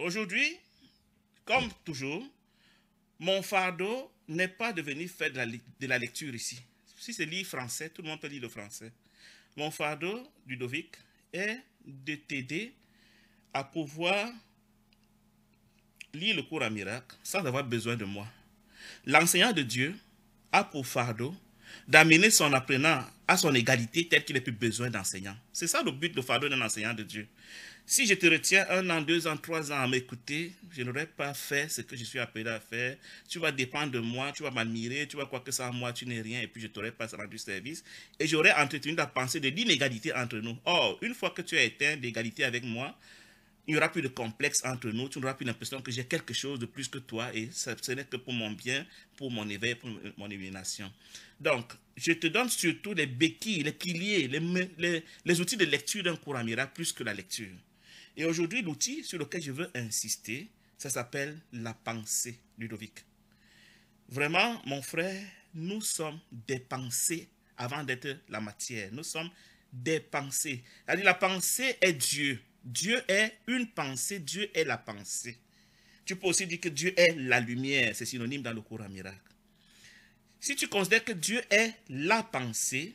Aujourd'hui, comme toujours, mon fardeau n'est pas de venir faire de la, de la lecture ici. Si c'est lire français, tout le monde peut lire le français. Mon fardeau, Ludovic, est de t'aider à pouvoir lire le cours à miracle sans avoir besoin de moi. L'enseignant de Dieu a pour fardeau d'amener son apprenant à son égalité tel qu'il n'a plus besoin d'enseignants. C'est ça le but, le fardeau d'un enseignant de Dieu. Si je te retiens un an, deux ans, trois ans à m'écouter, je n'aurais pas fait ce que je suis appelé à faire. Tu vas dépendre de moi, tu vas m'admirer, tu vas croire que sans moi, tu n'es rien, et puis je ne t'aurais pas rendu service. Et j'aurais entretenu la pensée de l'inégalité entre nous. Or, une fois que tu as éteint l'égalité avec moi, il n'y aura plus de complexe entre nous, tu n'auras plus l'impression que j'ai quelque chose de plus que toi, et ce n'est que pour mon bien, pour mon éveil, pour mon élimination. Donc, je te donne surtout les béquilles, les piliers, les, les, outils de lecture d'un cours miracle plus que la lecture. Et aujourd'hui, l'outil sur lequel je veux insister, ça s'appelle la pensée, Ludovic. Vraiment, mon frère, nous sommes des pensées avant d'être la matière. Nous sommes des pensées. la pensée est Dieu. Dieu est une pensée, Dieu est la pensée. Tu peux aussi dire que Dieu est la lumière, c'est synonyme dans le courant à miracle. Si tu considères que Dieu est la pensée,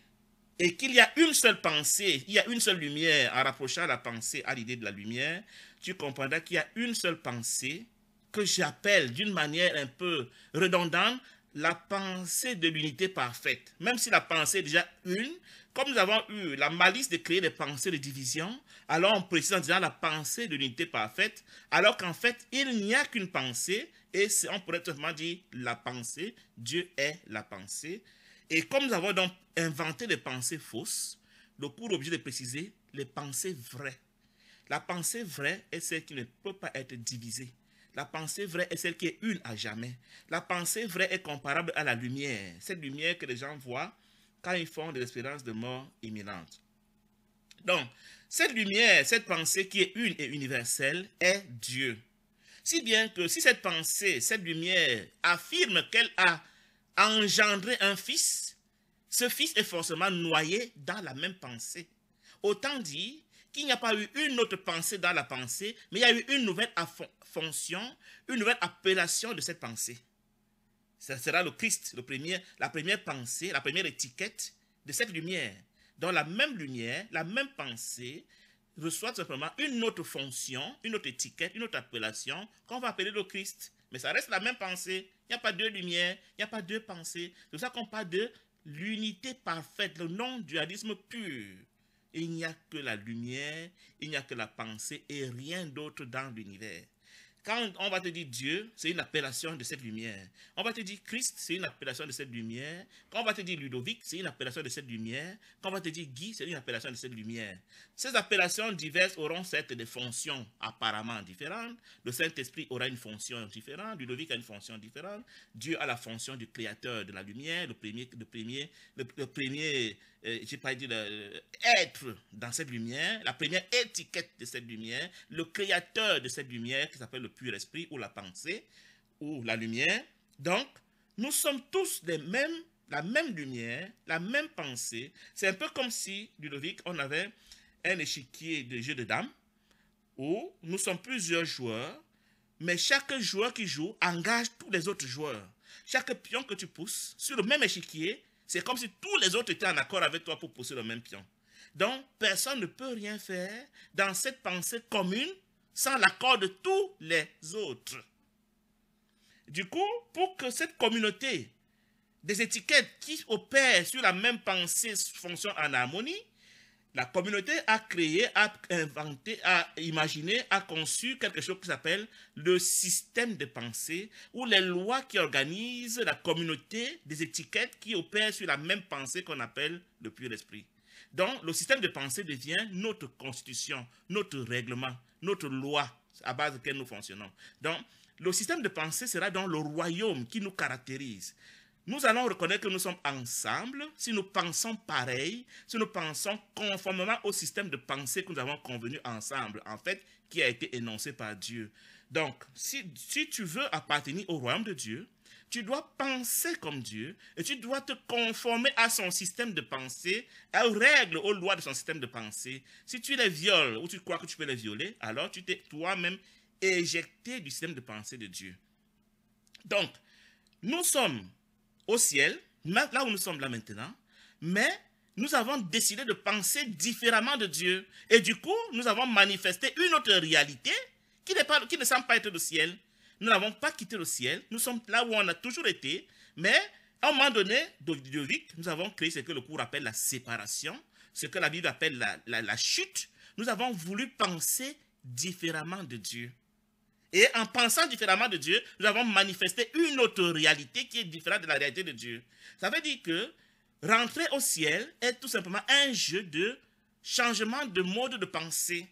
et qu'il y a une seule pensée, il y a une seule lumière, en rapprochant la pensée à l'idée de la lumière, tu comprendras qu'il y a une seule pensée que j'appelle d'une manière un peu redondante la pensée de l'unité parfaite. Même si la pensée est déjà une, comme nous avons eu la malice de créer des pensées de division, alors on précise en la pensée de l'unité parfaite, alors qu'en fait, il n'y a qu'une pensée, et on pourrait simplement dire la pensée, Dieu est la pensée. Et comme nous avons donc inventé les pensées fausses, le cours est de préciser les pensées vraies. La pensée vraie est celle qui ne peut pas être divisée. La pensée vraie est celle qui est une à jamais. La pensée vraie est comparable à la lumière, cette lumière que les gens voient quand ils font des expériences de mort imminente. Donc, cette lumière, cette pensée qui est une et universelle est Dieu. Si bien que si cette pensée, cette lumière affirme qu'elle a engendrer un fils, ce fils est forcément noyé dans la même pensée. Autant dire qu'il n'y a pas eu une autre pensée dans la pensée, mais il y a eu une nouvelle fonction, une nouvelle appellation de cette pensée. Ce sera le Christ, le premier, la première pensée, la première étiquette de cette lumière. Dans la même lumière, la même pensée reçoit simplement une autre fonction, une autre étiquette, une autre appellation qu'on va appeler le Christ. Mais ça reste la même pensée. Il n'y a pas deux lumières, il n'y a pas deux pensées. C'est pour ça qu'on parle de l'unité parfaite, le non-dualisme pur. Il n'y a que la lumière, il n'y a que la pensée et rien d'autre dans l'univers. Quand on va te dire Dieu, c'est une appellation de cette lumière. On va te dire Christ, c'est une appellation de cette lumière. Quand on va te dire Ludovic, c'est une appellation de cette lumière. Quand on va te dire Guy, c'est une appellation de cette lumière. Ces appellations diverses auront certes des fonctions apparemment différentes. Le Saint-Esprit aura une fonction différente. Ludovic a une fonction différente. Dieu a la fonction du créateur de la lumière, le premier, le premier, le premier je euh, j'ai pas dit être dans cette lumière, la première étiquette de cette lumière, le créateur de cette lumière qui s'appelle le pur esprit ou la pensée ou la lumière. Donc, nous sommes tous des mêmes, la même lumière, la même pensée. C'est un peu comme si, Ludovic, on avait un échiquier de jeu de dames où nous sommes plusieurs joueurs, mais chaque joueur qui joue engage tous les autres joueurs. Chaque pion que tu pousses sur le même échiquier c'est comme si tous les autres étaient en accord avec toi pour pousser le même pion. Donc, personne ne peut rien faire dans cette pensée commune sans l'accord de tous les autres. Du coup, pour que cette communauté des étiquettes qui opèrent sur la même pensée fonctionne en harmonie, la communauté a créé, a inventé, a imaginé, a conçu quelque chose qui s'appelle le système de pensée ou les lois qui organisent la communauté des étiquettes qui opèrent sur la même pensée qu'on appelle le pur esprit. Donc, le système de pensée devient notre constitution, notre règlement, notre loi à base de laquelle nous fonctionnons. Donc, le système de pensée sera dans le royaume qui nous caractérise nous allons reconnaître que nous sommes ensemble si nous pensons pareil, si nous pensons conformément au système de pensée que nous avons convenu ensemble, en fait, qui a été énoncé par Dieu. Donc, si, tu veux appartenir au royaume de Dieu, tu dois penser comme Dieu et tu dois te conformer à son système de pensée, aux règles, aux lois de son système de pensée. Si tu les violes ou tu crois que tu peux les violer, alors tu t'es toi-même éjecté du système de pensée de Dieu. Donc, nous sommes au ciel, là où nous sommes là maintenant, mais nous avons décidé de penser différemment de Dieu. Et du coup, nous avons manifesté une autre réalité qui, pas, qui ne semble pas être le ciel. Nous n'avons pas quitté le ciel, nous sommes là où on a toujours été, mais à un moment donné, de nous avons créé ce que le cours appelle la séparation, ce que la Bible appelle la chute. Nous avons voulu penser différemment de Dieu. Et en pensant différemment de Dieu, nous avons manifesté une autre réalité qui est différente de la réalité de Dieu. Ça veut dire que rentrer au ciel est tout simplement un jeu de changement de mode de pensée.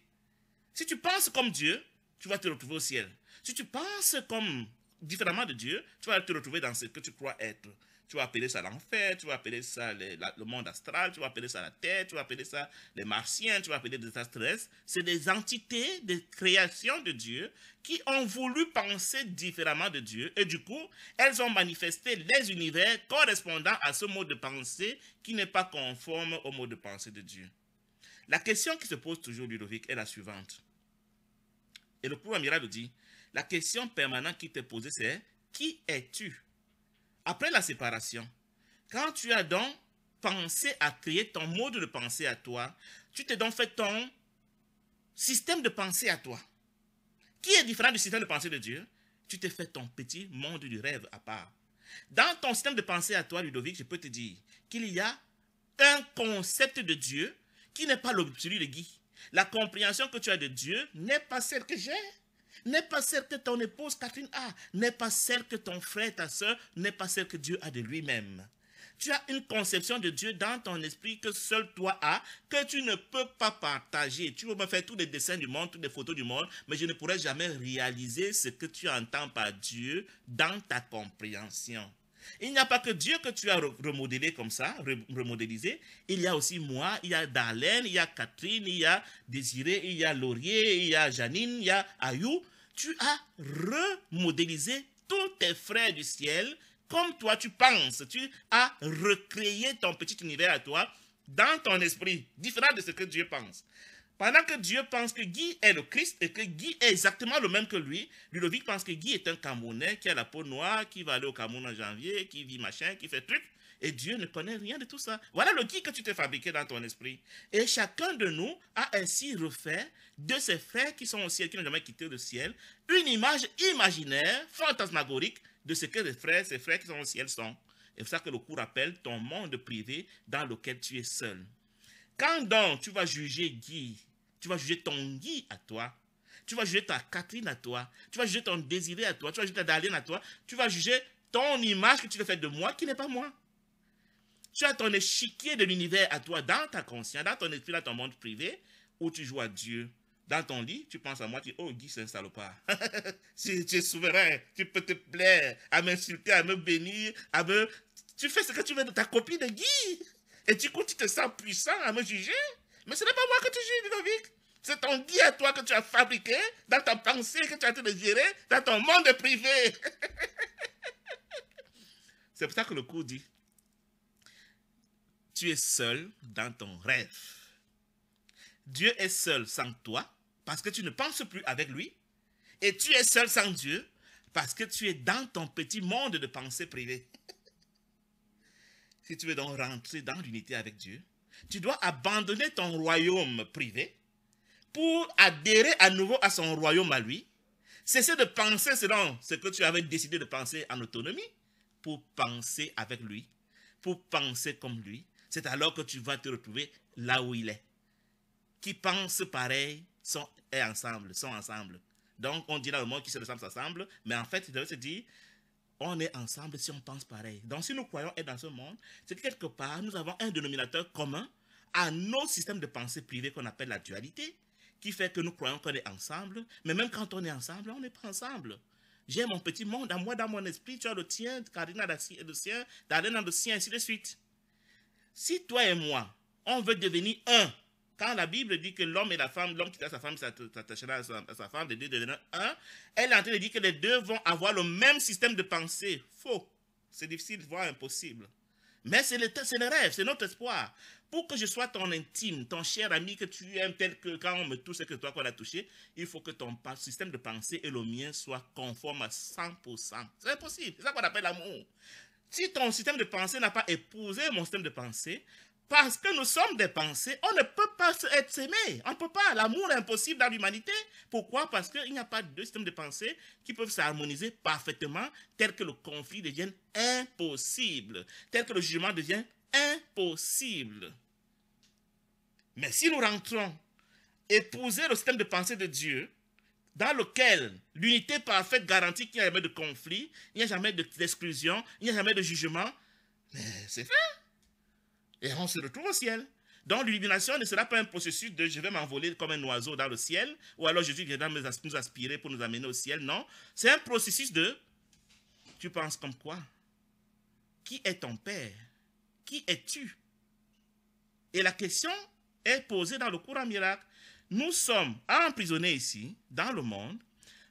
Si tu penses comme Dieu, tu vas te retrouver au ciel. Si tu penses comme différemment de Dieu, tu vas te retrouver dans ce que tu crois être tu vas appeler ça l'enfer, tu vas appeler ça le monde astral, tu vas appeler ça la terre, tu vas appeler ça les martiens, tu vas appeler des astres. C'est des entités, des créations de Dieu qui ont voulu penser différemment de Dieu. Et du coup, elles ont manifesté les univers correspondant à ce mode de pensée qui n'est pas conforme au mode de pensée de Dieu. La question qui se pose toujours, Ludovic, est la suivante. Et le pouvoir miracle dit, la question permanente qui t'est posée, c'est qui es-tu après la séparation, quand tu as donc pensé à créer ton mode de pensée à toi, tu t'es donc fait ton système de pensée à toi, qui est différent du système de pensée de Dieu. Tu t'es fait ton petit monde du rêve à part. Dans ton système de pensée à toi, Ludovic, je peux te dire qu'il y a un concept de Dieu qui n'est pas celui de Guy. La compréhension que tu as de Dieu n'est pas celle que j'ai. N'est pas celle que ton épouse Catherine a. Ah, n'est pas celle que ton frère, ta soeur, n'est pas celle que Dieu a de lui-même. Tu as une conception de Dieu dans ton esprit que seul toi as, que tu ne peux pas partager. Tu peux me faire tous les dessins du monde, toutes les photos du monde, mais je ne pourrai jamais réaliser ce que tu entends par Dieu dans ta compréhension. Il n'y a pas que Dieu que tu as remodélé comme ça, remodélisé. Il y a aussi moi, il y a Darlene, il y a Catherine, il y a Désiré, il y a Laurier, il y a Janine, il y a Ayou tu as remodélisé tous tes frères du ciel comme toi tu penses. Tu as recréé ton petit univers à toi dans ton esprit, différent de ce que Dieu pense. Pendant que Dieu pense que Guy est le Christ et que Guy est exactement le même que lui, Ludovic pense que Guy est un Camerounais qui a la peau noire, qui va aller au Cameroun en janvier, qui vit machin, qui fait truc. Et Dieu ne connaît rien de tout ça. Voilà le qui que tu t'es fabriqué dans ton esprit. Et chacun de nous a ainsi refait de ses frères qui sont au ciel, qui n'ont jamais quitté le ciel, une image imaginaire, fantasmagorique de ce que les frères, ses frères qui sont au ciel sont. Et c'est ça que le cours appelle ton monde privé dans lequel tu es seul. Quand donc tu vas juger Guy, tu vas juger ton Guy à toi, tu vas juger ta Catherine à toi, tu vas juger ton désiré à toi, tu vas juger ta Darlene à toi, tu vas juger ton image que tu te fais de moi qui n'est pas moi. Tu as ton échiquier de l'univers à toi, dans ta conscience, dans ton esprit, dans ton monde privé, où tu joues à Dieu. Dans ton lit, tu penses à moi, tu dis, oh Guy, c'est un salopard. tu, tu, es souverain, tu peux te plaire, à m'insulter, à me bénir, à me... Tu fais ce que tu veux de ta copie de Guy. Et du coup, tu te sens puissant à me juger. Mais ce n'est pas moi que tu juges, Ludovic. C'est ton Guy à toi que tu as fabriqué, dans ta pensée que tu as été de dans ton monde privé. c'est pour ça que le coup dit, tu es seul dans ton rêve. Dieu est seul sans toi parce que tu ne penses plus avec lui. Et tu es seul sans Dieu parce que tu es dans ton petit monde de pensée privée. si tu veux donc rentrer dans l'unité avec Dieu, tu dois abandonner ton royaume privé pour adhérer à nouveau à son royaume à lui, cesser de penser selon ce que tu avais décidé de penser en autonomie, pour penser avec lui, pour penser comme lui, c'est alors que tu vas te retrouver là où il est. Qui pense pareil sont est ensemble, sont ensemble. Donc, on dit là le monde qui se ressemble, s'assemble, mais en fait, il se dire, on est ensemble si on pense pareil. Donc, si nous croyons être dans ce monde, c'est que quelque part, nous avons un dénominateur commun à nos systèmes de pensée privés qu'on appelle la dualité, qui fait que nous croyons qu'on est ensemble, mais même quand on est ensemble, on n'est pas ensemble. J'ai mon petit monde à moi dans mon esprit, tu as le tien, Karina et le sien, Darlene le sien, ainsi de suite si toi et moi, on veut devenir un, quand la Bible dit que l'homme et la femme, l'homme qui a sa femme s'attachera à, sa femme, les deux deviendront un, elle est en train de dire que les deux vont avoir le même système de pensée. Faux. C'est difficile, voire impossible. Mais c'est le, rêve, c'est notre espoir. Pour que je sois ton intime, ton cher ami que tu aimes, tel que quand on me touche, et que toi qu'on a touché, il faut que ton système de pensée et le mien soient conformes à 100%. C'est impossible. C'est ça qu'on appelle l'amour. Si ton système de pensée n'a pas épousé mon système de pensée, parce que nous sommes des pensées, on ne peut pas être aimé. On ne peut pas. L'amour est impossible dans l'humanité. Pourquoi Parce qu'il n'y a pas deux systèmes de pensée qui peuvent s'harmoniser parfaitement, tel que le conflit devient impossible, tel que le jugement devient impossible. Mais si nous rentrons épouser le système de pensée de Dieu, dans lequel l'unité parfaite garantit qu'il n'y a jamais de conflit, il n'y a jamais d'exclusion, il n'y a jamais de jugement, mais c'est fait. Et on se retrouve au ciel. Donc l'illumination ne sera pas un processus de je vais m'envoler comme un oiseau dans le ciel, ou alors Jésus viendra nous aspirer pour nous amener au ciel. Non, c'est un processus de tu penses comme quoi Qui est ton père Qui es-tu Et la question est posée dans le courant miracle. Nous sommes emprisonnés ici, dans le monde,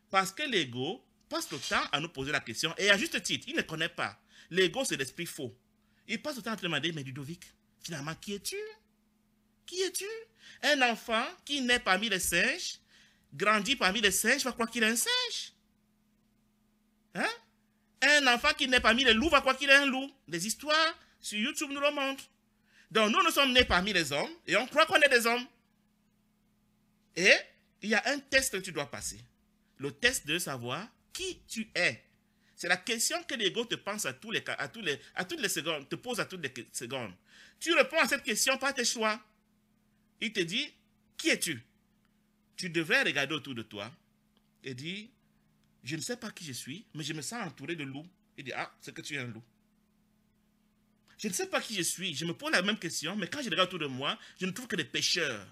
parce que l'ego passe le temps à nous poser la question, et à juste titre, il ne connaît pas. L'ego, c'est l'esprit faux. Il passe le temps à te demander, mais Ludovic, finalement, qui es-tu Qui es-tu Un enfant qui naît parmi les singes, grandit parmi les singes, va croire qu'il est un singe. Hein? Un enfant qui naît parmi les loups va croire qu'il est un loup. Des histoires sur YouTube nous le montrent. Donc nous, nous sommes nés parmi les hommes et on croit qu'on est des hommes. Et il y a un test que tu dois passer. Le test de savoir qui tu es. C'est la question que l'ego te pense à, tous les, à, à toutes les secondes, te pose à toutes les secondes. Tu réponds à cette question par tes choix. Il te dit, qui es-tu Tu devrais regarder autour de toi et dire, je ne sais pas qui je suis, mais je me sens entouré de loups. Il dit, ah, c'est que tu es un loup. Je ne sais pas qui je suis, je me pose la même question, mais quand je regarde autour de moi, je ne trouve que des pêcheurs.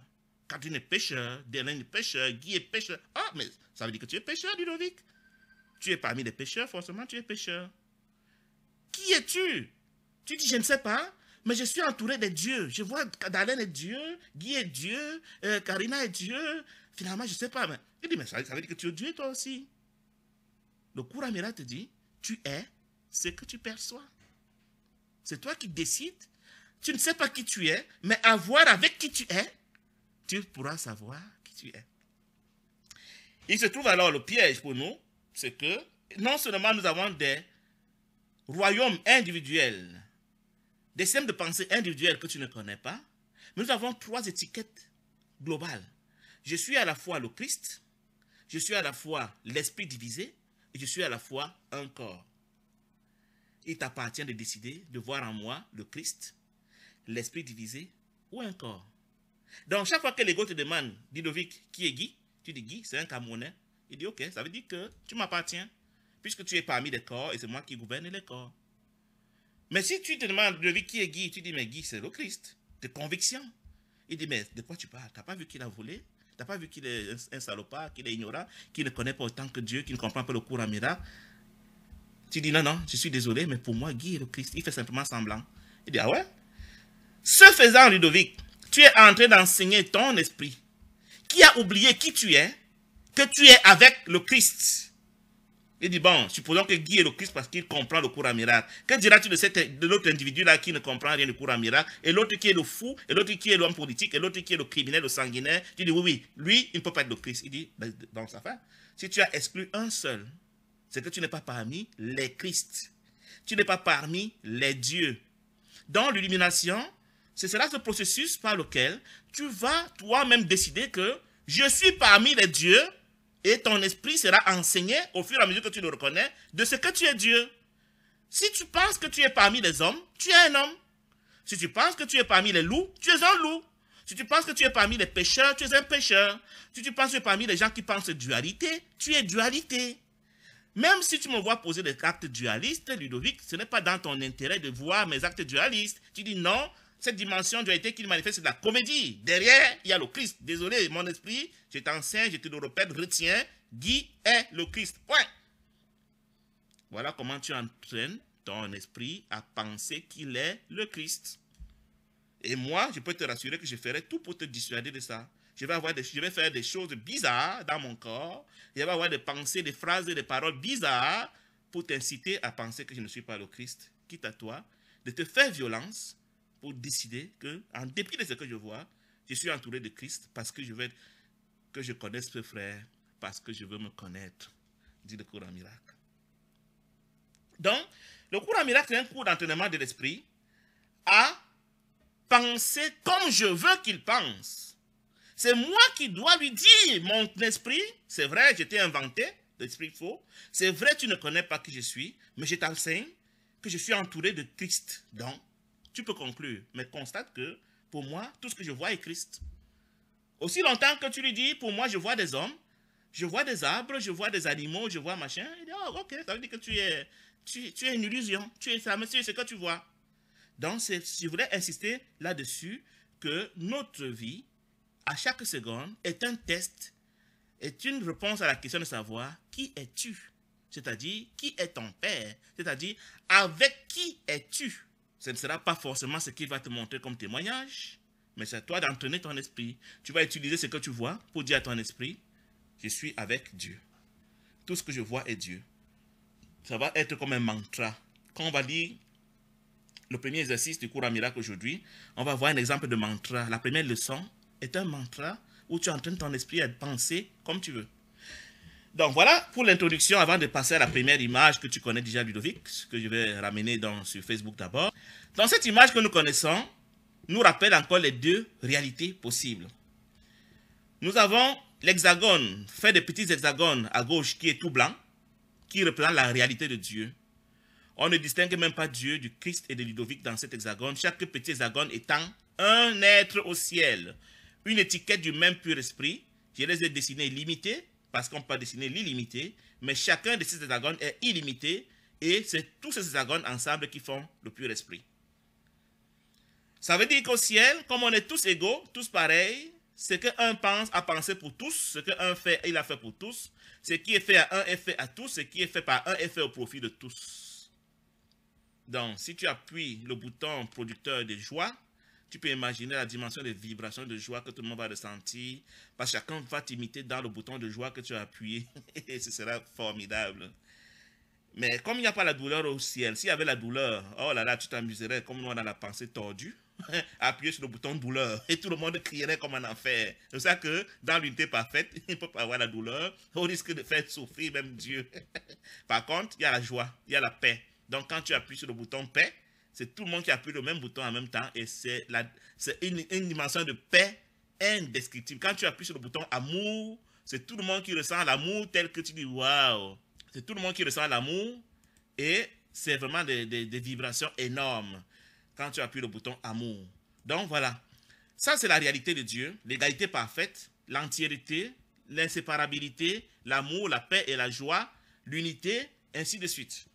Catherine est pêcheur, Delaine est pêcheur, Guy est pêcheur. Ah, mais ça veut dire que tu es pêcheur, Ludovic. Tu es parmi les pêcheurs, forcément, tu es pêcheur. Qui es-tu Tu dis, je ne sais pas, mais je suis entouré de dieux. Je vois Dalaine est Dieu, Guy est Dieu, euh, Karina est Dieu. Finalement, je ne sais pas. Mais... Il dit, mais ça, veut dire que tu es Dieu, toi aussi. Le miracle te dit, tu es ce que tu perçois. C'est toi qui décides. Tu ne sais pas qui tu es, mais à voir avec qui tu es, tu pourras savoir qui tu es. Il se trouve alors le piège pour nous, c'est que non seulement nous avons des royaumes individuels, des systèmes de pensée individuelles que tu ne connais pas, mais nous avons trois étiquettes globales. Je suis à la fois le Christ, je suis à la fois l'esprit divisé, et je suis à la fois un corps. Il t'appartient de décider de voir en moi le Christ, l'esprit divisé ou un corps. Donc, chaque fois que l'ego te demande, Ludovic, qui est Guy Tu dis Guy, c'est un Camerounais. Il dit, ok, ça veut dire que tu m'appartiens, puisque tu es parmi les corps et c'est moi qui gouverne les corps. Mais si tu te demandes, Ludovic, qui est Guy Tu dis, mais Guy, c'est le Christ. De conviction. Il dit, mais de quoi tu parles n'as pas vu qu'il a volé Tu n'as pas vu qu'il est un, salopard, qu'il est ignorant, qu'il ne connaît pas autant que Dieu, qu'il ne comprend pas le cours miracle Tu dis, non, non, je suis désolé, mais pour moi, Guy est le Christ. Il fait simplement semblant. Il dit, ah ouais Ce faisant, Ludovic, tu es en train d'enseigner ton esprit, qui a oublié qui tu es, que tu es avec le Christ. Il dit, bon, supposons que Guy est le Christ parce qu'il comprend le cours miracle. Que diras-tu de, cette, de l'autre individu-là qui ne comprend rien du cours miracle, et l'autre qui est le fou, et l'autre qui est l'homme politique, et l'autre qui est le criminel, le sanguinaire Tu dis, oui, oui, lui, il ne peut pas être le Christ. Il dit, ben, donc ça fait. Si tu as exclu un seul, c'est que tu n'es pas parmi les Christ. Tu n'es pas parmi les dieux. Dans l'illumination, c'est cela ce processus par lequel tu vas toi-même décider que je suis parmi les dieux et ton esprit sera enseigné au fur et à mesure que tu le reconnais de ce que tu es Dieu. Si tu penses que tu es parmi les hommes, tu es un homme. Si tu penses que tu es parmi les loups, tu es un loup. Si tu penses que tu es parmi les pécheurs, tu es un pécheur. Si tu penses que tu es parmi les gens qui pensent dualité, tu es dualité. Même si tu me vois poser des actes dualistes, Ludovic, ce n'est pas dans ton intérêt de voir mes actes dualistes. Tu dis non, cette dimension être qu'il manifeste, la comédie. Derrière, il y a le Christ. Désolé, mon esprit, je t'enseigne, je te le répète, retiens, Guy est le Christ. Voilà comment tu entraînes ton esprit à penser qu'il est le Christ. Et moi, je peux te rassurer que je ferai tout pour te dissuader de ça. Je vais, avoir je vais faire des choses bizarres dans mon corps. Je vais avoir des pensées, des phrases, des paroles bizarres pour t'inciter à penser que je ne suis pas le Christ. Quitte à toi de te faire violence pour décider que, en dépit de ce que je vois, je suis entouré de Christ parce que je veux que je connaisse ce frère, parce que je veux me connaître, dit le courant miracle. Donc, le courant miracle est un cours d'entraînement de l'esprit à penser comme je veux qu'il pense. C'est moi qui dois lui dire, mon esprit, c'est vrai, je t'ai inventé, l'esprit faux, c'est vrai, tu ne connais pas qui je suis, mais je t'enseigne que je suis entouré de Christ. Donc, tu peux conclure, mais constate que pour moi, tout ce que je vois est Christ. Aussi longtemps que tu lui dis, pour moi, je vois des hommes, je vois des arbres, je vois des animaux, je vois machin, il dit, oh, ok, ça veut dire que tu es, tu, tu es une illusion, tu es ça, monsieur, ce que tu vois. Donc, je voulais insister là-dessus que notre vie, à chaque seconde, est un test, est une réponse à la question de savoir qui es-tu, c'est-à-dire qui est ton père, c'est-à-dire avec qui es-tu ce ne sera pas forcément ce qu'il va te montrer comme témoignage, mais c'est à toi d'entraîner ton esprit. Tu vas utiliser ce que tu vois pour dire à ton esprit, je suis avec Dieu. Tout ce que je vois est Dieu. Ça va être comme un mantra. Quand on va lire le premier exercice du cours à miracle aujourd'hui, on va voir un exemple de mantra. La première leçon est un mantra où tu entraînes ton esprit à penser comme tu veux. Donc voilà pour l'introduction avant de passer à la première image que tu connais déjà Ludovic, que je vais ramener sur Facebook d'abord. Dans cette image que nous connaissons, nous rappelle encore les deux réalités possibles. Nous avons l'hexagone, fait de petits hexagones à gauche qui est tout blanc, qui représente la réalité de Dieu. On ne distingue même pas Dieu du Christ et de Ludovic dans cet hexagone, chaque petit hexagone étant un être au ciel, une étiquette du même pur esprit. Je les ai dessinés limités parce qu'on peut dessiner l'illimité, mais chacun de ces hexagones est illimité, et c'est tous ces hexagones ensemble qui font le pur esprit. Ça veut dire qu'au ciel, comme on est tous égaux, tous pareils, ce qu'un pense a pensé pour tous, ce qu'un fait, il a fait pour tous, ce qui est fait à un est fait à tous, ce qui est fait par un est fait au profit de tous. Donc, si tu appuies le bouton producteur de joie, tu peux imaginer la dimension de vibrations de joie que tout le monde va ressentir, parce que chacun va t'imiter dans le bouton de joie que tu as appuyé. Et ce sera formidable. Mais comme il n'y a pas la douleur au ciel, s'il y avait la douleur, oh là là, tu t'amuserais comme nous a la pensée tordue, appuyer sur le bouton douleur et tout le monde crierait comme un enfer. C'est ça que dans l'unité parfaite, il ne peut pas avoir la douleur, Au risque de faire souffrir même Dieu. Par contre, il y a la joie, il y a la paix. Donc quand tu appuies sur le bouton paix, c'est tout le monde qui appuie le même bouton en même temps et c'est une, une dimension de paix indescriptible. Quand tu appuies sur le bouton amour, c'est tout le monde qui ressent l'amour tel que tu dis waouh. C'est tout le monde qui ressent l'amour et c'est vraiment des, des, vibrations énormes quand tu appuies le bouton amour. Donc voilà, ça c'est la réalité de Dieu, l'égalité parfaite, l'entièreté, l'inséparabilité, l'amour, la paix et la joie, l'unité, ainsi de suite.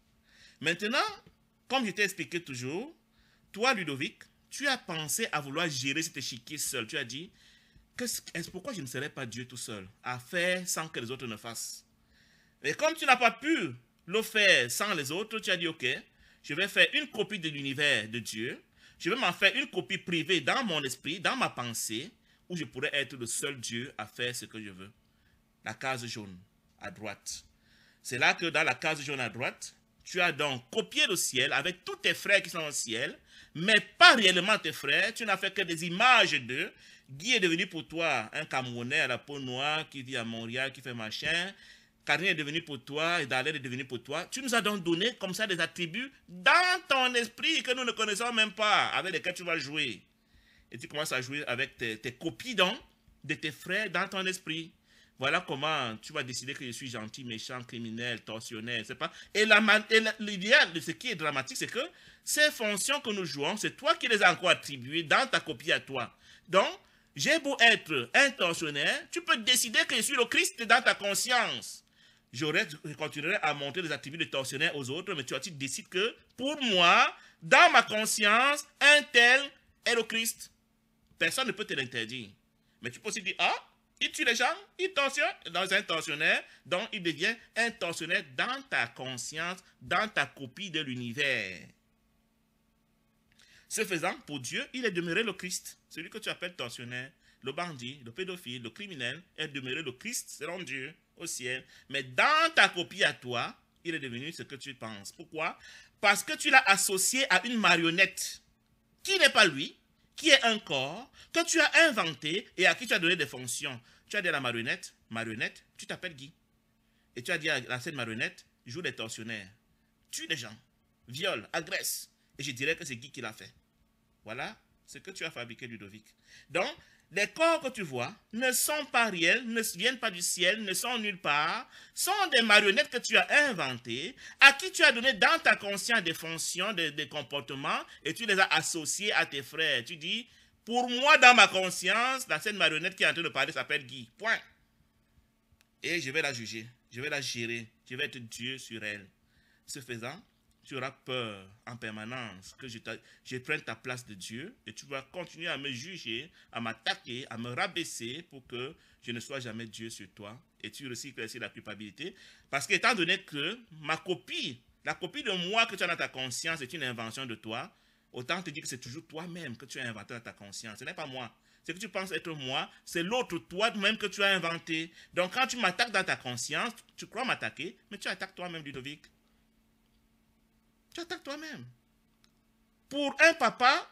Maintenant, comme je t'ai expliqué toujours, toi, Ludovic, tu as pensé à vouloir gérer cet échiquier seul. Tu as dit, est pourquoi je ne serais pas Dieu tout seul à faire sans que les autres ne fassent Et comme tu n'as pas pu le faire sans les autres, tu as dit, ok, je vais faire une copie de l'univers de Dieu, je vais m'en faire une copie privée dans mon esprit, dans ma pensée, où je pourrais être le seul Dieu à faire ce que je veux. La case jaune à droite. C'est là que dans la case jaune à droite, tu as donc copié le ciel avec tous tes frères qui sont au ciel, mais pas réellement tes frères, tu n'as fait que des images d'eux. Guy est devenu pour toi un Camerounais à la peau noire qui vit à Montréal, qui fait machin. Karine est devenu pour toi et d'aller est devenu pour toi. Tu nous as donc donné comme ça des attributs dans ton esprit que nous ne connaissons même pas, avec lesquels tu vas jouer. Et tu commences à jouer avec tes, tes copies donc de tes frères dans ton esprit. Voilà comment tu vas décider que je suis gentil, méchant, criminel, tortionnaire, pas. Et l'idéal de ce qui est dramatique, c'est que ces fonctions que nous jouons, c'est toi qui les as encore attribuées dans ta copie à toi. Donc, j'ai beau être un tortionnaire, tu peux décider que je suis le Christ dans ta conscience. J'aurais, je continuerai à montrer les attributs de tortionnaire aux autres, mais tu, tu décides que, pour moi, dans ma conscience, un tel est le Christ. Personne ne peut te l'interdire. Mais tu peux aussi dire, ah, il tue les gens, il torsionne dans un tortionnaire, donc il devient un tortionnaire dans ta conscience, dans ta copie de l'univers. Ce faisant, pour Dieu, il est demeuré le Christ, celui que tu appelles tortionnaire, le bandit, le pédophile, le criminel, est demeuré le Christ selon Dieu au ciel. Mais dans ta copie à toi, il est devenu ce que tu penses. Pourquoi Parce que tu l'as associé à une marionnette qui n'est pas lui, qui est un corps que tu as inventé et à qui tu as donné des fonctions. Tu as dit à la marionnette, marionnette, tu t'appelles Guy. Et tu as dit à la scène marionnette, joue les tortionnaires, tue les gens, viole, agresse. Et je dirais que c'est Guy qui l'a fait. Voilà ce que tu as fabriqué, Ludovic. Donc, les corps que tu vois ne sont pas réels, ne viennent pas du ciel, ne sont nulle part, sont des marionnettes que tu as inventées, à qui tu as donné dans ta conscience des fonctions, des, comportements, et tu les as associés à tes frères. Tu dis, pour moi, dans ma conscience, dans cette marionnette qui est en train de parler s'appelle Guy. Point. Et je vais la juger, je vais la gérer, je vais être Dieu sur elle. Ce faisant, tu auras peur en permanence que je, prenne ta place de Dieu et tu vas continuer à me juger, à m'attaquer, à me rabaisser pour que je ne sois jamais Dieu sur toi. Et tu recycles ainsi la culpabilité. Parce qu'étant donné que ma copie, la copie de moi que tu as dans ta conscience est une invention de toi, autant te dire que c'est toujours toi-même que tu as inventé dans ta conscience. Ce n'est pas moi. Ce que tu penses être moi, c'est l'autre toi-même que tu as inventé. Donc quand tu m'attaques dans ta conscience, tu crois m'attaquer, mais tu attaques toi-même, Ludovic. Tu attaques toi-même. Pour un papa,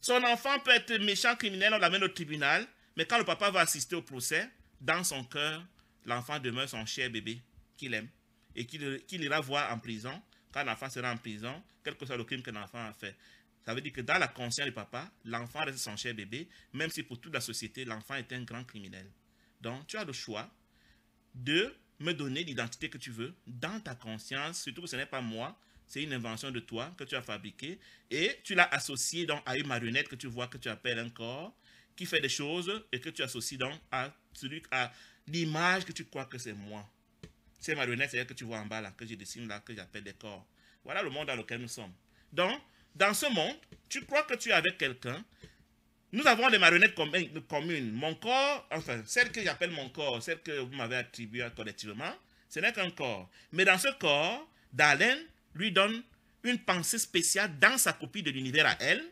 son enfant peut être méchant, criminel, on l'amène au tribunal, mais quand le papa va assister au procès, dans son cœur, l'enfant demeure son cher bébé qu'il aime et qu'il ira voir en prison, quand l'enfant sera en prison, quel que soit le crime que l'enfant a fait. Ça veut dire que dans la conscience du papa, l'enfant reste son cher bébé, même si pour toute la société, l'enfant est un grand criminel. Donc, tu as le choix de me donner l'identité que tu veux dans ta conscience, surtout que ce n'est pas moi, c'est une invention de toi que tu as fabriquée et tu l'as associée donc à une marionnette que tu vois que tu appelles un corps qui fait des choses et que tu associes donc à, l'image que tu crois que c'est moi. Ces marionnettes, c'est-à-dire que tu vois en bas là, que je dessine là, que j'appelle des corps. Voilà le monde dans lequel nous sommes. Donc, dans ce monde, tu crois que tu es avec quelqu'un. Nous avons des marionnettes communes. Mon corps, enfin, celle que j'appelle mon corps, celle que vous m'avez attribuée collectivement, ce n'est qu'un corps. Mais dans ce corps, d'Alain, lui donne une pensée spéciale dans sa copie de l'univers à elle.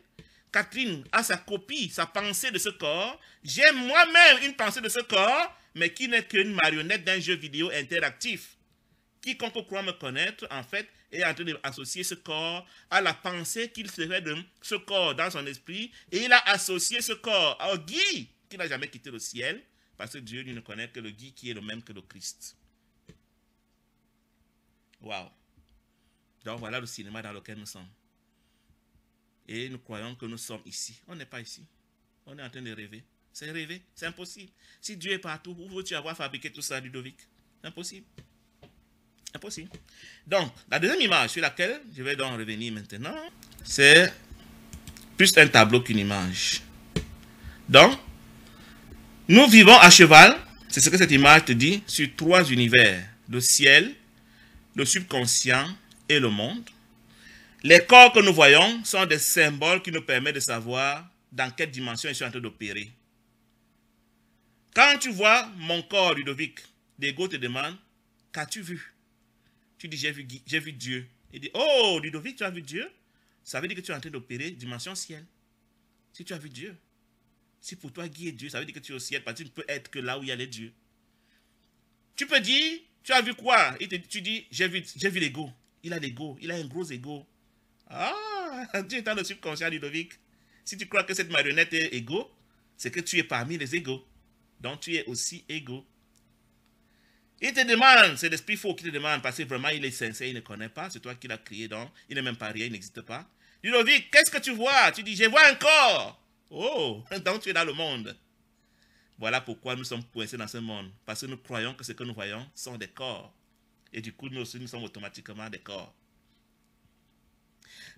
Catherine a sa copie, sa pensée de ce corps. J'ai moi-même une pensée de ce corps, mais qui n'est qu'une marionnette d'un jeu vidéo interactif. Quiconque croit me connaître, en fait, est en train d'associer ce corps à la pensée qu'il serait de ce corps dans son esprit, et il a associé ce corps au Guy, qui n'a jamais quitté le ciel, parce que Dieu ne connaît que le Guy qui est le même que le Christ. Waouh donc voilà le cinéma dans lequel nous sommes. Et nous croyons que nous sommes ici. On n'est pas ici. On est en train de rêver. C'est rêver. C'est impossible. Si Dieu est partout, où veux-tu avoir fabriqué tout ça, Ludovic Impossible. Impossible. Donc, la deuxième image sur laquelle je vais donc revenir maintenant, c'est plus un tableau qu'une image. Donc, nous vivons à cheval, c'est ce que cette image te dit, sur trois univers. Le ciel, le subconscient et le monde. Les corps que nous voyons sont des symboles qui nous permettent de savoir dans quelle dimension ils sont en train d'opérer. Quand tu vois mon corps, Ludovic, l'ego te demande, qu'as-tu vu Tu dis, j'ai vu, vu Dieu. Il dit, oh, Ludovic, tu as vu Dieu Ça veut dire que tu es en train d'opérer dimension ciel. Si tu as vu Dieu, si pour toi Guy est Dieu, ça veut dire que tu es au ciel, parce que tu ne peux être que là où il y a les dieux. Tu peux dire, tu as vu quoi Et tu dis, j'ai vu, vu l'ego. Il a l'ego, il a un gros ego. Ah, Dieu est dans le subconscient, Ludovic. Si tu crois que cette marionnette est ego, c'est que tu es parmi les égaux. Donc tu es aussi égo. Il te demande, c'est l'esprit faux qui te demande, parce que vraiment il est sincère, il ne connaît pas, c'est toi qui l'as créé, donc il n'est même pas rien, il n'existe pas. Ludovic, qu'est-ce que tu vois Tu dis, je vois un corps. Oh, donc tu es dans le monde. Voilà pourquoi nous sommes coincés dans ce monde, parce que nous croyons que ce que nous voyons sont des corps. Et du coup, nous aussi, nous sommes automatiquement des corps.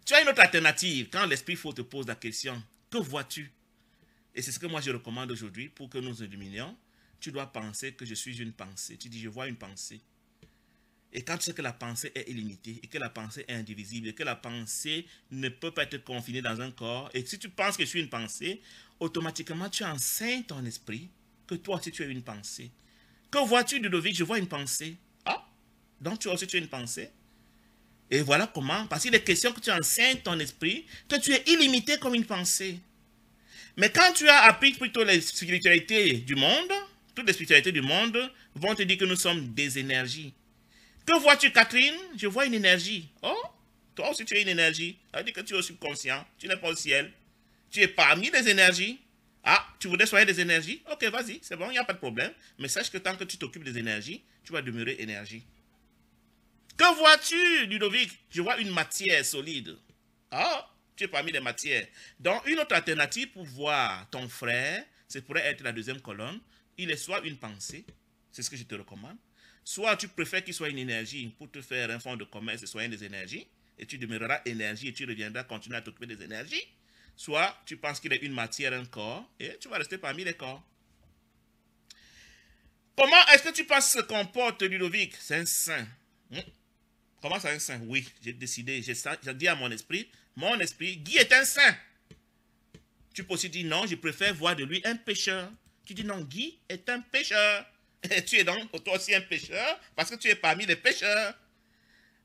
Tu as une autre alternative. Quand l'esprit faut te pose la question, que vois-tu Et c'est ce que moi je recommande aujourd'hui pour que nous illuminions. Tu dois penser que je suis une pensée. Tu dis, je vois une pensée. Et quand tu sais que la pensée est illimitée et que la pensée est indivisible et que la pensée ne peut pas être confinée dans un corps, et si tu penses que je suis une pensée, automatiquement tu enseignes ton esprit que toi aussi tu es une pensée. Que vois-tu, Ludovic Je vois une pensée. Donc tu as aussi tu une pensée. Et voilà comment, parce que les questions que tu enseignes ton esprit, que tu es illimité comme une pensée. Mais quand tu as appris plutôt les spiritualités du monde, toutes les spiritualités du monde vont te dire que nous sommes des énergies. Que vois-tu, Catherine Je vois une énergie. Oh, toi aussi tu es une énergie. Ça veut dire que tu es au subconscient, tu n'es pas au ciel. Tu es parmi les énergies. Ah, tu voudrais soigner des énergies Ok, vas-y, c'est bon, il n'y a pas de problème. Mais sache que tant que tu t'occupes des énergies, tu vas demeurer énergie. Que vois-tu, Ludovic Je vois une matière solide. Ah, tu es parmi les matières. Donc, une autre alternative pour voir ton frère, ce pourrait être la deuxième colonne. Il est soit une pensée, c'est ce que je te recommande, soit tu préfères qu'il soit une énergie pour te faire un fonds de commerce et soigner des énergies, et tu demeureras énergie et tu reviendras continuer à t'occuper des énergies, soit tu penses qu'il est une matière, un corps, et tu vas rester parmi les corps. Comment est-ce que tu penses se comporte Ludovic C'est un saint. Hmm? Comment ça, un saint Oui, j'ai décidé, j'ai dit à mon esprit, mon esprit, Guy est un saint. Tu peux aussi dire non, je préfère voir de lui un pécheur. Tu dis non, Guy est un pécheur. Et tu es donc toi aussi un pécheur parce que tu es parmi les pécheurs.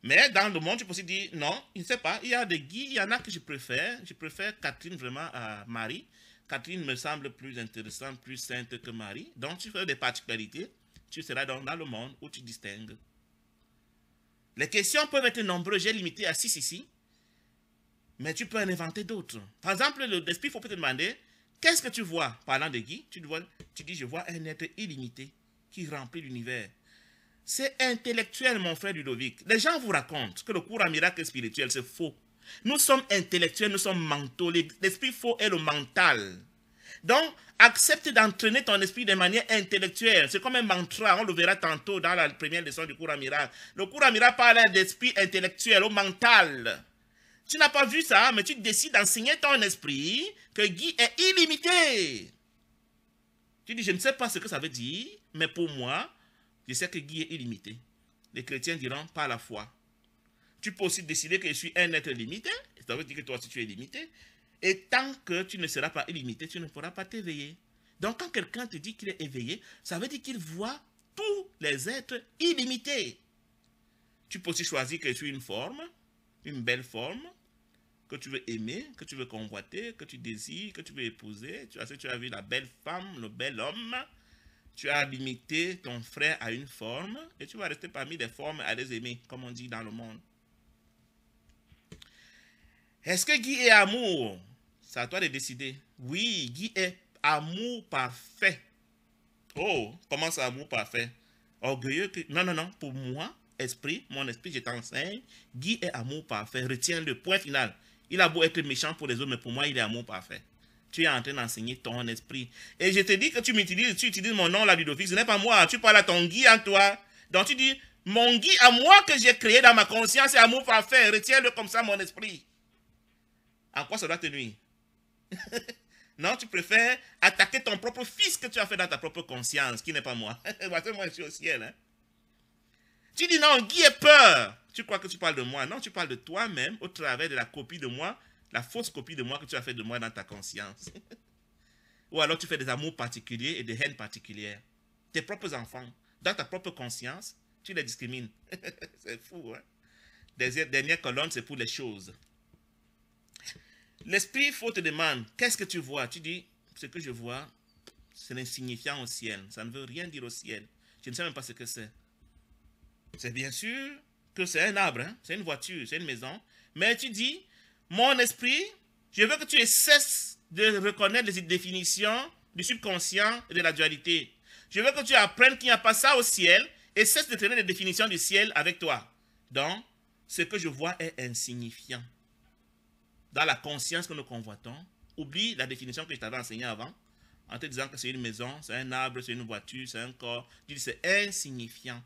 Mais dans le monde, tu peux aussi dire non, il ne sait pas, il y a des Guy, il y en a que je préfère. Je préfère Catherine vraiment à Marie. Catherine me semble plus intéressante, plus sainte que Marie. Donc tu fais des particularités. Tu seras donc dans le monde où tu distingues. Les questions peuvent être nombreuses, j'ai limité à 6 ici, mais tu peux en inventer d'autres. Par exemple, l'esprit, il faut peut te demander, qu'est-ce que tu vois Parlant de Guy, tu, tu dis, je vois un être illimité qui remplit l'univers. C'est intellectuel, mon frère Ludovic. Les gens vous racontent que le cours à miracle spirituel, c'est faux. Nous sommes intellectuels, nous sommes mentaux. L'esprit faux est le mental. Donc, accepte d'entraîner ton esprit de manière intellectuelle. C'est comme un mantra, on le verra tantôt dans la première leçon du cours Amira. Le cours Amira parle d'esprit intellectuel, au mental. Tu n'as pas vu ça, mais tu décides d'enseigner ton esprit que Guy est illimité. Tu dis, je ne sais pas ce que ça veut dire, mais pour moi, je sais que Guy est illimité. Les chrétiens diront, par la foi. Tu peux aussi décider que je suis un être limité. Ça veut dire que toi aussi tu es limité. Et tant que tu ne seras pas illimité, tu ne pourras pas t'éveiller. Donc quand quelqu'un te dit qu'il est éveillé, ça veut dire qu'il voit tous les êtres illimités. Tu peux aussi choisir que tu es une forme, une belle forme, que tu veux aimer, que tu veux convoiter, que tu désires, que tu veux épouser. Tu as, tu as vu la belle femme, le bel homme. Tu as limité ton frère à une forme et tu vas rester parmi les formes à les aimer, comme on dit dans le monde. Est-ce que Guy est amour c'est à toi de décider. Oui, Guy est amour parfait. Oh, comment ça, amour parfait Orgueilleux que... Non, non, non. Pour moi, esprit, mon esprit, je t'enseigne. Guy est amour parfait. Retiens le point final. Il a beau être méchant pour les autres, mais pour moi, il est amour parfait. Tu es en train d'enseigner ton esprit. Et je te dis que tu m'utilises, tu utilises mon nom, la Ludovic. Ce n'est pas moi. Tu parles à ton Guy en toi. Donc tu dis, mon Guy à moi que j'ai créé dans ma conscience est amour parfait. Retiens-le comme ça, mon esprit. À quoi ça doit te nuire non, tu préfères attaquer ton propre fils que tu as fait dans ta propre conscience, qui n'est pas moi. Moi, moi, je suis au ciel. Hein. Tu dis non, Guy est peur. Tu crois que tu parles de moi. Non, tu parles de toi-même au travers de la copie de moi, la fausse copie de moi que tu as fait de moi dans ta conscience. Ou alors tu fais des amours particuliers et des haines particulières. Tes propres enfants, dans ta propre conscience, tu les discrimines. c'est fou, hein. dernière colonne, c'est pour les choses. L'esprit faut te demande, qu'est-ce que tu vois Tu dis, ce que je vois, c'est insignifiant au ciel. Ça ne veut rien dire au ciel. Je ne sais même pas ce que c'est. C'est bien sûr que c'est un arbre, hein. c'est une voiture, c'est une maison. Mais tu dis, mon esprit, je veux que tu cesses de reconnaître les définitions du subconscient et de la dualité. Je veux que tu apprennes qu'il n'y a pas ça au ciel et cesse de traîner les définitions du ciel avec toi. Donc, ce que je vois est insignifiant dans la conscience que nous convoitons, oublie la définition que je t'avais enseignée avant, en te disant que c'est une maison, c'est un arbre, c'est une voiture, c'est un corps. Tu dis c'est insignifiant.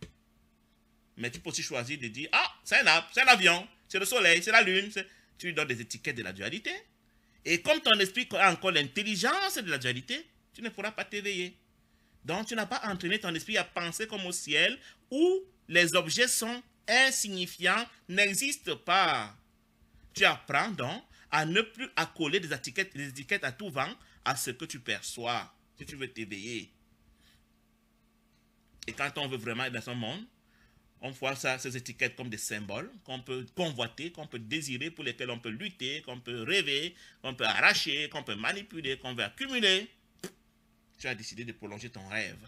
Mais tu peux aussi choisir de dire, ah, c'est un arbre, c'est un avion, c'est le soleil, c'est la lune. Tu lui donnes des étiquettes de la dualité. Et comme ton esprit a encore l'intelligence de la dualité, tu ne pourras pas t'éveiller. Donc tu n'as pas entraîné ton esprit à penser comme au ciel, où les objets sont insignifiants, n'existent pas. Tu apprends donc à ne plus accoler des étiquettes, étiquettes à tout vent à ce que tu perçois, si tu veux t'éveiller. Et quand on veut vraiment être dans son monde, on voit ça, ces étiquettes comme des symboles qu'on peut convoiter, qu'on peut désirer, pour lesquels on peut lutter, qu'on peut rêver, qu'on peut arracher, qu'on peut manipuler, qu'on veut accumuler. Tu as décidé de prolonger ton rêve.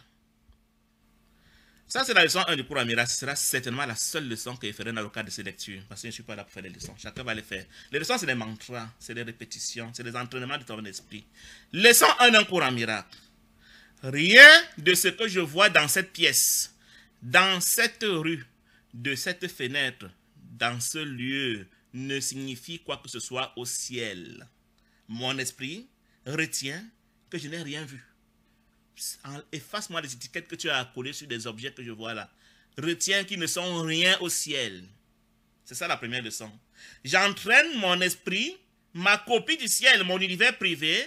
Ça, c'est la leçon 1 du cours Amira. Ce sera certainement la seule leçon que je ferai dans le cadre de ces lectures. Parce que je ne suis pas là pour faire des leçons. Chacun va les faire. Les leçons, c'est des mantras, c'est des répétitions, c'est des entraînements de ton esprit. Leçon 1 d'un cours Amira. miracle. Rien de ce que je vois dans cette pièce, dans cette rue, de cette fenêtre, dans ce lieu, ne signifie quoi que ce soit au ciel. Mon esprit retient que je n'ai rien vu efface-moi les étiquettes que tu as collées sur des objets que je vois là. Retiens qu'ils ne sont rien au ciel. C'est ça la première leçon. J'entraîne mon esprit, ma copie du ciel, mon univers privé,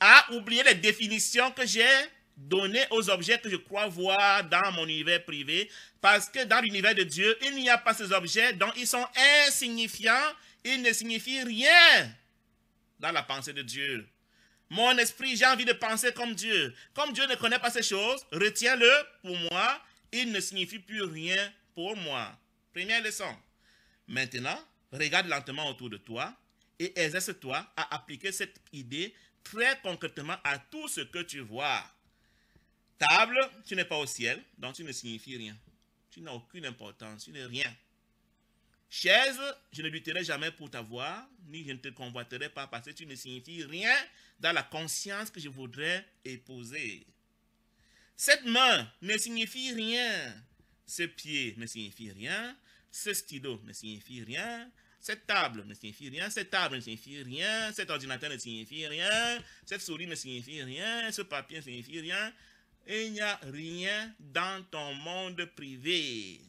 à oublier les définitions que j'ai données aux objets que je crois voir dans mon univers privé, parce que dans l'univers de Dieu, il n'y a pas ces objets, dont ils sont insignifiants, ils ne signifient rien dans la pensée de Dieu. Mon esprit, j'ai envie de penser comme Dieu. Comme Dieu ne connaît pas ces choses, retiens-le pour moi. Il ne signifie plus rien pour moi. Première leçon. Maintenant, regarde lentement autour de toi et exerce-toi à appliquer cette idée très concrètement à tout ce que tu vois. Table, tu n'es pas au ciel, donc tu ne signifies rien. Tu n'as aucune importance, tu n'es rien. Chaise, je ne lutterai jamais pour t'avoir, ni je ne te convoiterai pas parce que tu ne signifies rien dans la conscience que je voudrais épouser. Cette main ne signifie rien. Ce pied ne signifie rien. Ce stylo ne signifie rien. Cette table ne signifie rien. Cette table ne signifie rien. Cet ordinateur ne signifie rien. Cette souris ne signifie rien. Ce papier ne signifie rien. il n'y a rien dans ton monde privé.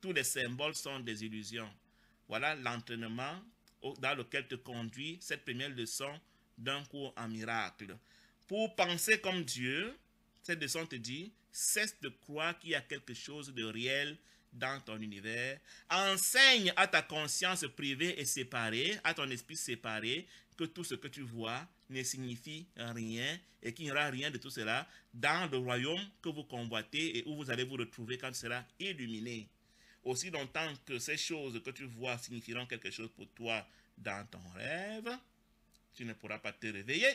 Tous les symboles sont des illusions. Voilà l'entraînement dans lequel te conduit cette première leçon d'un cours en miracle. Pour penser comme Dieu, cette leçon te dit, cesse de croire qu'il y a quelque chose de réel dans ton univers. Enseigne à ta conscience privée et séparée, à ton esprit séparé, que tout ce que tu vois ne signifie rien et qu'il n'y aura rien de tout cela dans le royaume que vous convoitez et où vous allez vous retrouver quand cela illuminé. Aussi longtemps que ces choses que tu vois signifieront quelque chose pour toi dans ton rêve, tu ne pourras pas te réveiller,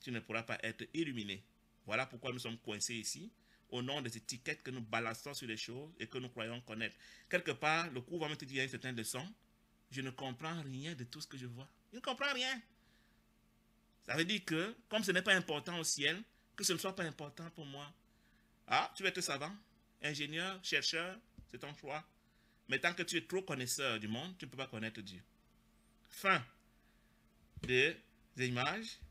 tu ne pourras pas être illuminé. Voilà pourquoi nous sommes coincés ici, au nom des étiquettes que nous balançons sur les choses et que nous croyons connaître. Quelque part, le cours va me dire, c'est un leçon, je ne comprends rien de tout ce que je vois. Je ne comprends rien. Ça veut dire que, comme ce n'est pas important au ciel, que ce ne soit pas important pour moi. Ah, tu veux être savant, ingénieur, chercheur, c'est ton choix. Mais tant que tu es trop connaisseur du monde, tu ne peux pas connaître Dieu. Fin. de, de imagem.